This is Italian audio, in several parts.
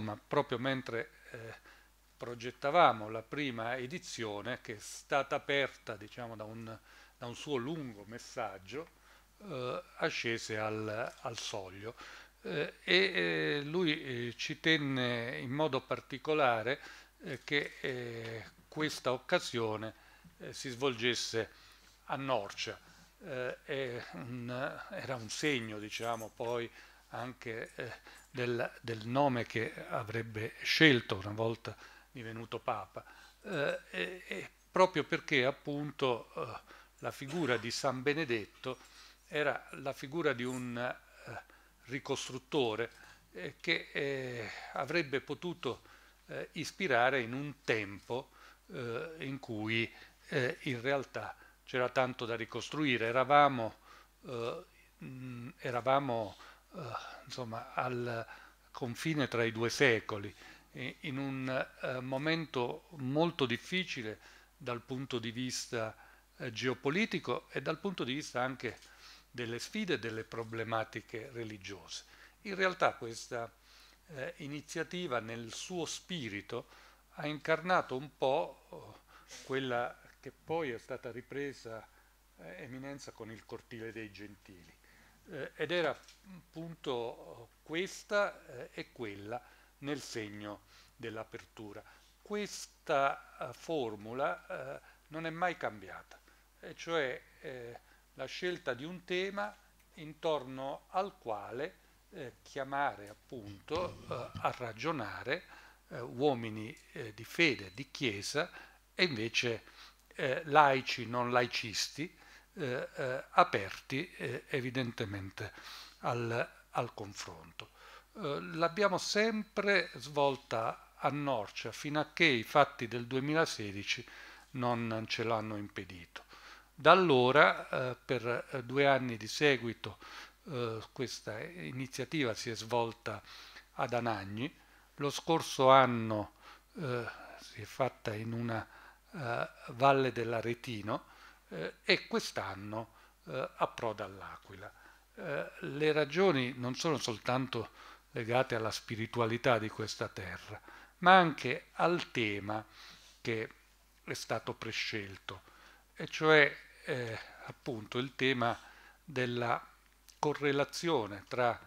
ma proprio mentre eh, progettavamo la prima edizione che è stata aperta diciamo, da, un, da un suo lungo messaggio eh, ascese al, al soglio eh, e eh, lui eh, ci tenne in modo particolare eh, che questa occasione si svolgesse a Norcia un, era un segno diciamo poi anche del, del nome che avrebbe scelto una volta divenuto Papa, eh, eh, proprio perché appunto eh, la figura di San Benedetto era la figura di un eh, ricostruttore eh, che eh, avrebbe potuto ispirare in un tempo in cui in realtà c'era tanto da ricostruire. Eravamo, eravamo eh, insomma, al confine tra i due secoli, in un eh, momento molto difficile dal punto di vista eh, geopolitico e dal punto di vista anche delle sfide e delle problematiche religiose. In realtà questa eh, iniziativa nel suo spirito ha incarnato un po' oh, quella che poi è stata ripresa eminenza con il cortile dei gentili eh, ed era appunto eh, questa eh, e quella nel segno dell'apertura. Questa eh, formula non è mai cambiata, e cioè la scelta di un tema intorno al quale chiamare appunto a ragionare uomini di fede, di chiesa e invece laici, non laicisti, eh, eh, aperti eh, evidentemente al, al confronto. Eh, l'abbiamo sempre svolta a Norcia fino a che i fatti del 2016 non ce l'hanno impedito. Da allora eh, per eh, due anni di seguito questa iniziativa si è svolta ad Anagni. Lo scorso anno si è fatta in una valle dell'Aretino eh, e quest'anno eh, approda all'Aquila. Eh, le ragioni non sono soltanto legate alla spiritualità di questa terra, ma anche al tema che è stato prescelto, e cioè eh, appunto il tema della correlazione tra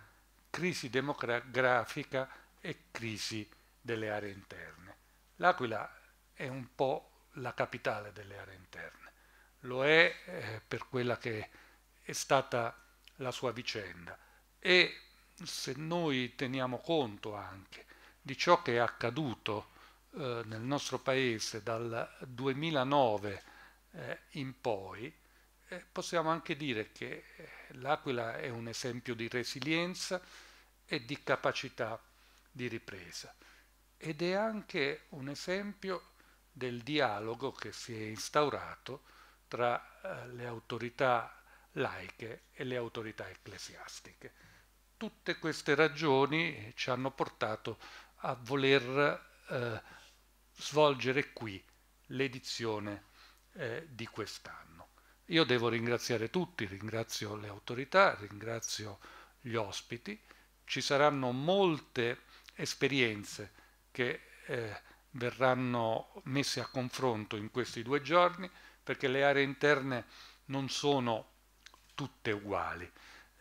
crisi demografica e crisi delle aree interne. L'Aquila è un po' la capitale delle aree interne lo è eh, per quella che è stata la sua vicenda e se noi teniamo conto anche di ciò che è accaduto eh, nel nostro paese dal 2009 eh, in poi, eh, possiamo anche dire che eh, l'Aquila è un esempio di resilienza e di capacità di ripresa ed è anche un esempio del dialogo che si è instaurato tra eh, le autorità laiche e le autorità ecclesiastiche. Tutte queste ragioni eh, ci hanno portato a voler eh, svolgere qui l'edizione eh, di quest'anno. Io devo ringraziare tutti, ringrazio le autorità, ringrazio gli ospiti, ci saranno molte esperienze che eh, verranno messe a confronto in questi due giorni, perché le aree interne non sono tutte uguali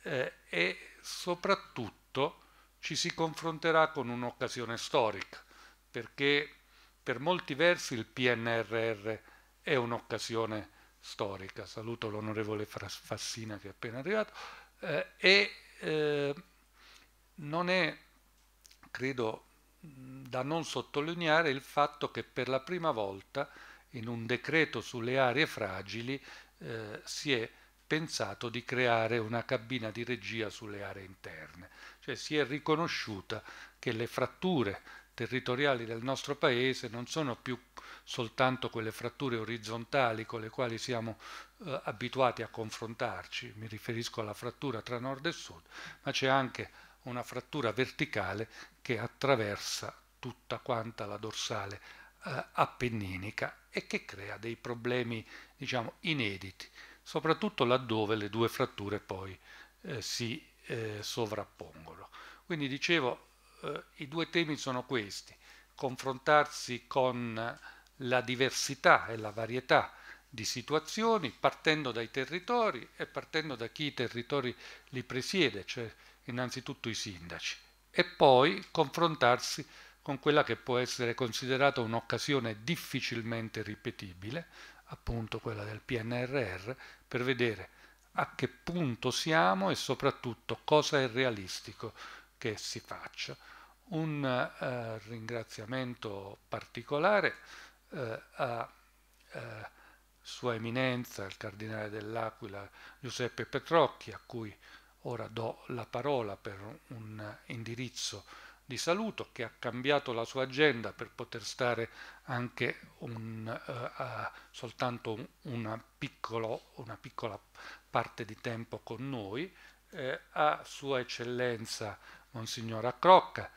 eh, e soprattutto ci si confronterà con un'occasione storica perché per molti versi il PNRR è un'occasione storica. Saluto l'onorevole Fassina che è appena arrivato eh, e eh, non è, credo, da non sottolineare il fatto che per la prima volta in un decreto sulle aree fragili eh, si è pensato di creare una cabina di regia sulle aree interne, cioè si è riconosciuta che le fratture territoriali del nostro paese non sono più soltanto quelle fratture orizzontali con le quali siamo eh, abituati a confrontarci, mi riferisco alla frattura tra nord e sud, ma c'è anche una frattura verticale che attraversa tutta quanta la dorsale eh, appenninica e che crea dei problemi diciamo inediti, soprattutto laddove le due fratture poi eh, si eh, sovrappongono. Quindi dicevo, eh, i due temi sono questi, confrontarsi con la diversità e la varietà di situazioni partendo dai territori e partendo da chi i territori li presiede, cioè innanzitutto i sindaci, e poi confrontarsi con quella che può essere considerata un'occasione difficilmente ripetibile, appunto quella del PNRR, per vedere a che punto siamo e soprattutto cosa è realistico che si faccia. Un eh, ringraziamento particolare eh, a eh, Sua Eminenza, il Cardinale dell'Aquila Giuseppe Petrocchi, a cui ora do la parola per un indirizzo di saluto che ha cambiato la sua agenda per poter stare anche un, uh, uh, soltanto un, una, piccolo, una, piccola parte di tempo con noi, eh, a Sua Eccellenza Monsignor Crocca,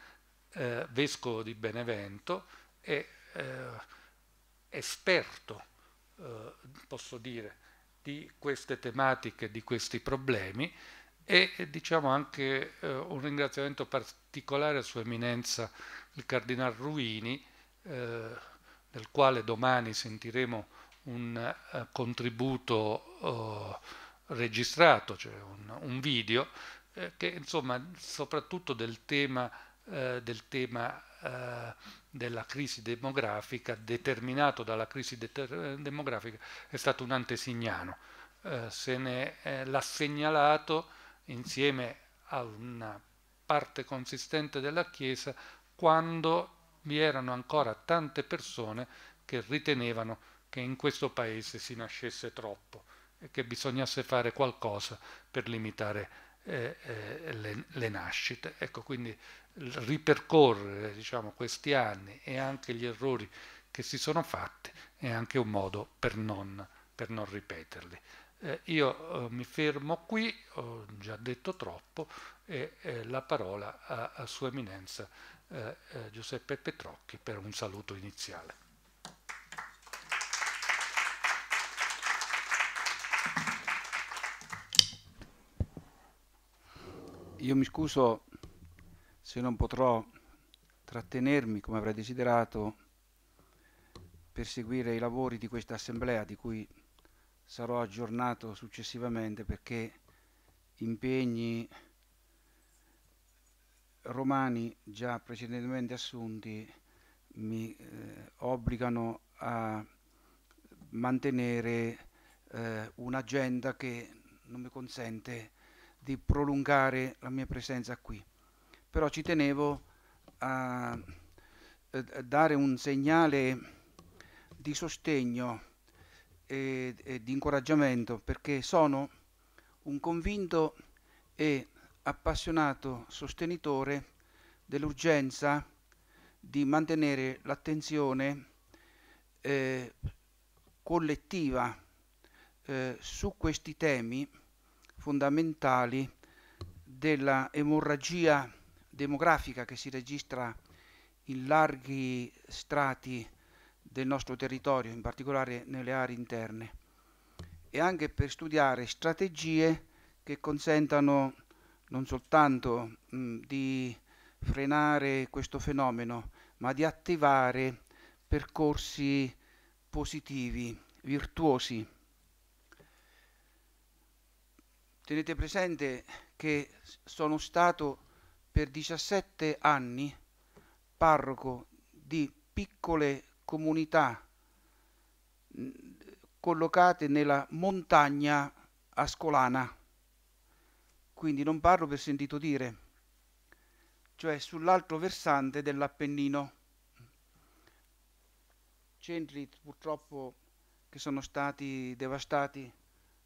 eh, Vescovo di Benevento e eh, esperto, eh, posso dire, di queste tematiche, di questi problemi, e diciamo anche eh, un ringraziamento particolare a Sua Eminenza il Cardinal Ruini, eh, del quale domani sentiremo un eh, contributo oh, registrato, cioè un, un video, eh, che insomma soprattutto del tema, eh, del tema eh, della crisi demografica, determinato dalla crisi demografica, è stato un antesignano. se ne l'ha segnalato insieme a una parte consistente della Chiesa quando vi erano ancora tante persone che ritenevano che in questo paese si nascesse troppo e che bisognasse fare qualcosa per limitare eh, eh, le, le, nascite. Ecco, quindi ripercorrere diciamo, questi anni e anche gli errori che si sono fatti è anche un modo per non, per non ripeterli. Eh, io eh, mi fermo qui, ho già detto troppo, e eh, la parola a, a Sua Eminenza eh, eh, Giuseppe Petrocchi per un saluto iniziale. Io mi scuso se non potrò trattenermi come avrei desiderato per seguire i lavori di questa assemblea di cui sarò aggiornato successivamente perché impegni romani già precedentemente assunti mi eh, obbligano a mantenere eh, un'agenda che non mi consente di prolungare la mia presenza qui. Però ci tenevo a, a eh, dare un segnale di sostegno e, e di incoraggiamento perché sono un convinto e appassionato sostenitore dell'urgenza di mantenere l'attenzione eh, collettiva eh, su questi temi fondamentali della emorragia demografica che si registra in larghi strati del nostro territorio, in particolare nelle aree interne, e anche per studiare strategie che consentano non soltanto mh, di frenare questo fenomeno, ma di attivare percorsi positivi, virtuosi. Tenete presente che sono stato per 17 anni parroco di piccole comunità collocate nella montagna ascolana, quindi non parlo per sentito dire, cioè sull'altro versante dell'Appennino. Centri purtroppo che sono stati devastati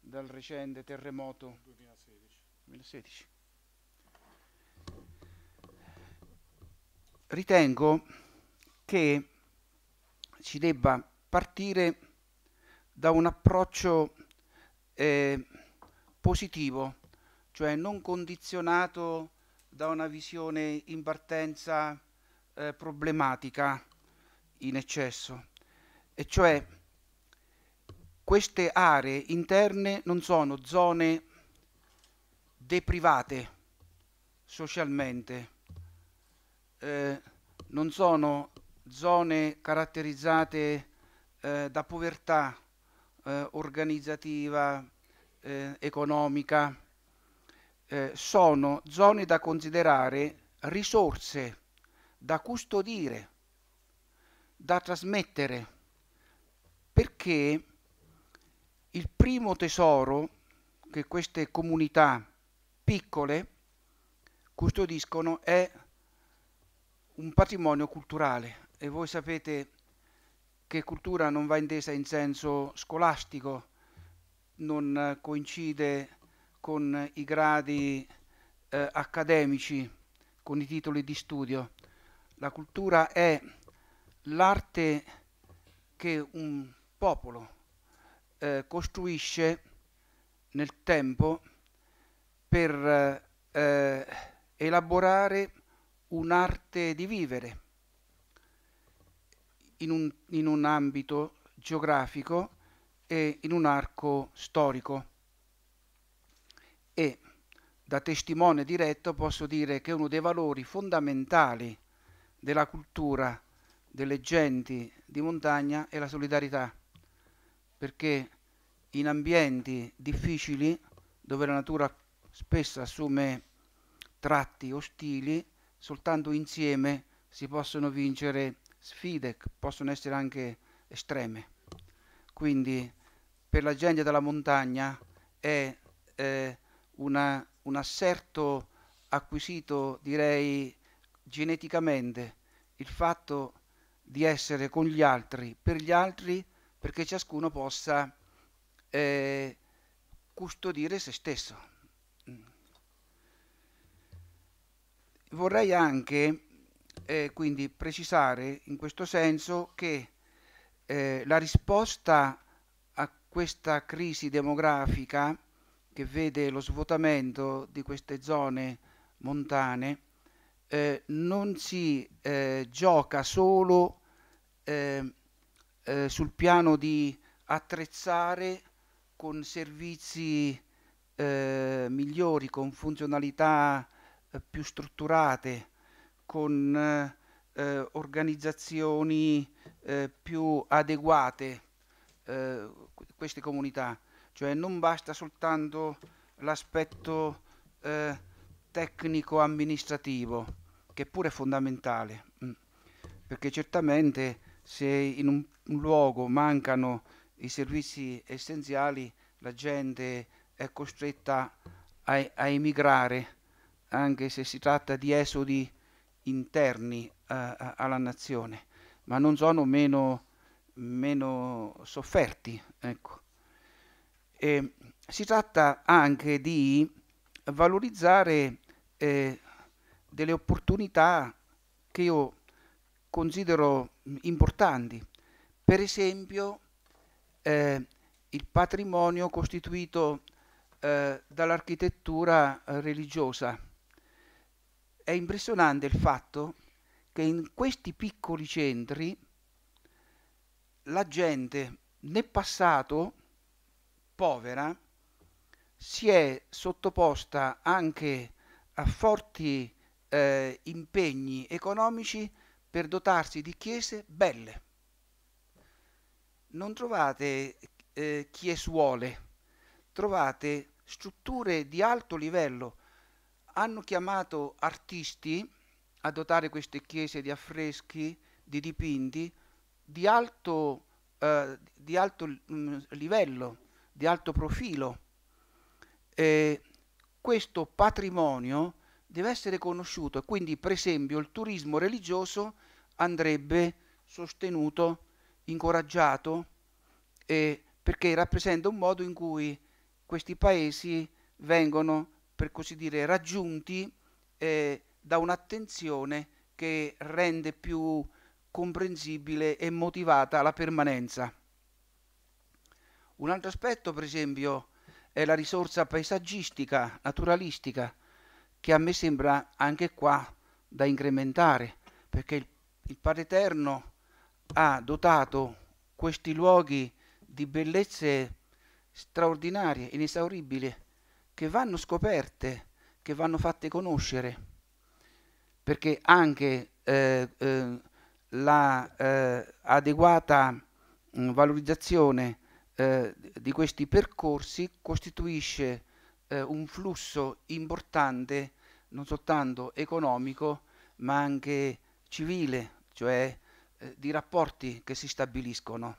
dal recente terremoto 2016. Ritengo che si debba partire da un approccio eh, positivo, cioè non condizionato da una visione in partenza eh, problematica in eccesso, e cioè queste aree interne non sono zone deprivate socialmente, eh, non sono zone caratterizzate eh, da povertà eh, organizzativa, eh, economica, eh, sono zone da considerare risorse da custodire, da trasmettere, perché il primo tesoro che queste comunità piccole custodiscono è un patrimonio culturale, e voi sapete che cultura non va intesa in senso scolastico, non eh, coincide con i gradi eh, accademici, con i titoli di studio. La cultura è l'arte che un popolo eh, costruisce nel tempo per eh, eh elaborare un'arte di vivere in un, in un ambito geografico e in un arco storico. E da testimone diretto posso dire che uno dei valori fondamentali della cultura delle genti di montagna è la solidarietà, perché in ambienti difficili, dove la natura spesso assume tratti ostili, soltanto insieme si possono vincere sfide possono essere anche estreme. Quindi per la gente della montagna è eh, una, un asserto acquisito, direi, geneticamente, il fatto di essere con gli altri, per gli altri, perché ciascuno possa eh, custodire se stesso. Vorrei anche eh, quindi precisare in questo senso che eh, la risposta a questa crisi demografica che vede lo svuotamento di queste zone montane eh, non si eh, gioca solo eh, eh, sul piano di attrezzare con servizi migliori, con funzionalità più strutturate con eh, eh, organizzazioni eh, più adeguate eh, queste comunità, cioè non basta soltanto l'aspetto eh, tecnico-amministrativo, che pure è fondamentale, mm. perché certamente se in un, luogo mancano i servizi essenziali, la gente è costretta a, a emigrare, anche se si tratta di esodi interni eh, a, alla nazione, ma non sono meno, meno sofferti. Ecco. E si tratta anche di valorizzare eh, delle opportunità che io considero importanti. Per esempio eh, il patrimonio costituito eh, dall'architettura religiosa è impressionante il fatto che in questi piccoli centri la gente nel passato povera si è sottoposta anche a forti eh, impegni economici per dotarsi di chiese belle. Non trovate eh, chiesuole, trovate strutture di alto livello, hanno chiamato artisti a dotare queste chiese di affreschi, di dipinti di alto, eh, di alto mm, livello, di alto profilo. E questo patrimonio deve essere conosciuto e quindi per esempio il turismo religioso andrebbe sostenuto, incoraggiato, eh, perché rappresenta un modo in cui questi paesi vengono per così dire, raggiunti eh, da un'attenzione che rende più comprensibile e motivata la permanenza. Un altro aspetto, per esempio, è la risorsa paesaggistica, naturalistica, che a me sembra anche qua da incrementare, perché il, il Padre Eterno ha dotato questi luoghi di bellezze straordinarie, inesauribili, che vanno scoperte, che vanno fatte conoscere, perché anche eh, eh, l'adeguata la, eh, mm, valorizzazione eh, di questi percorsi costituisce eh, un flusso importante non soltanto economico ma anche civile, cioè eh, di rapporti che si stabiliscono.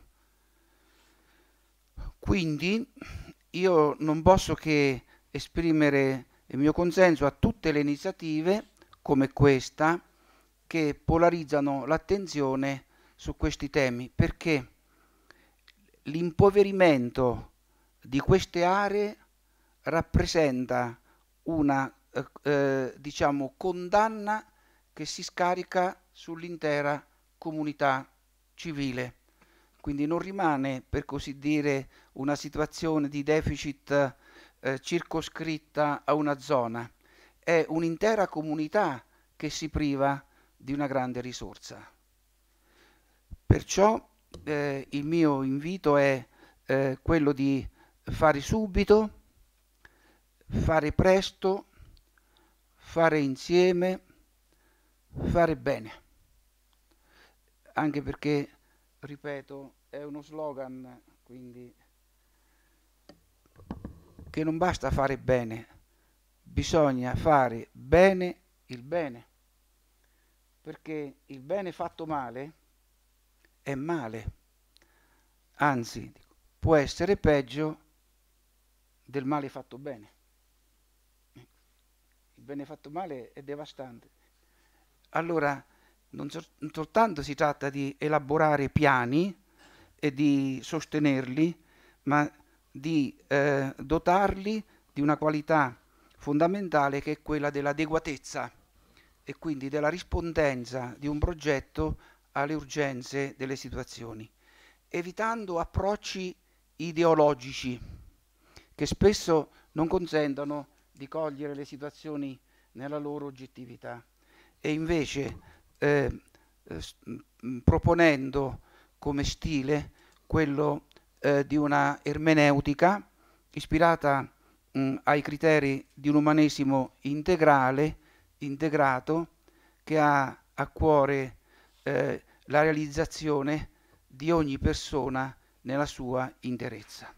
Quindi io non posso che esprimere il mio consenso a tutte le iniziative come questa che polarizzano l'attenzione su questi temi perché l'impoverimento di queste aree rappresenta una eh, eh diciamo condanna che si scarica sull'intera comunità civile quindi non rimane per così dire una situazione di deficit eh, circoscritta a una zona, è un'intera comunità che si priva di una grande risorsa. Perciò eh, il mio invito è eh, quello di fare subito, fare presto, fare insieme, fare bene. Anche perché, ripeto, è uno slogan, quindi che non basta fare bene, bisogna fare bene il bene, perché il bene fatto male è male, anzi può essere peggio del male fatto bene. Il bene fatto male è devastante. Allora, non, so, non soltanto si tratta di elaborare piani e di sostenerli, ma di eh, dotarli di una qualità fondamentale che è quella dell'adeguatezza e quindi della rispondenza di un progetto alle urgenze delle situazioni, evitando approcci ideologici che spesso non consentono di cogliere le situazioni nella loro oggettività e invece eh, eh, proponendo come stile quello eh, di una ermeneutica ispirata mh, mm, ai criteri di un umanesimo integrale, integrato, che ha a cuore eh, la realizzazione di ogni persona nella sua interezza.